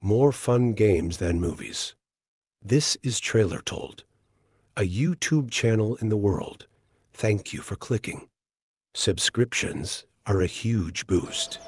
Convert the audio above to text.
more fun games than movies. This is Trailer Told, a YouTube channel in the world. Thank you for clicking. Subscriptions are a huge boost.